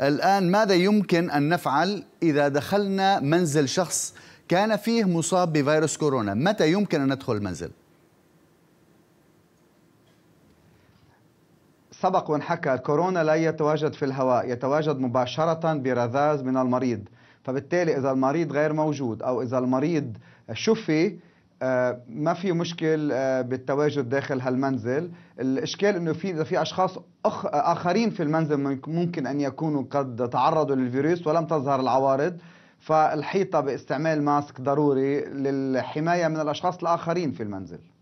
الآن ماذا يمكن أن نفعل إذا دخلنا منزل شخص كان فيه مصاب بفيروس كورونا متى يمكن أن ندخل المنزل؟ سبق وانحكى الكورونا لا يتواجد في الهواء يتواجد مباشرة برذاذ من المريض فبالتالي إذا المريض غير موجود أو إذا المريض شفي آه، ما في مشكل آه، بالتواجد داخل هالمنزل الاشكال انه في اذا في اشخاص أخ اخرين في المنزل ممكن ان يكونوا قد تعرضوا للفيروس ولم تظهر العوارض فالحيطه باستعمال ماسك ضروري للحمايه من الاشخاص الاخرين في المنزل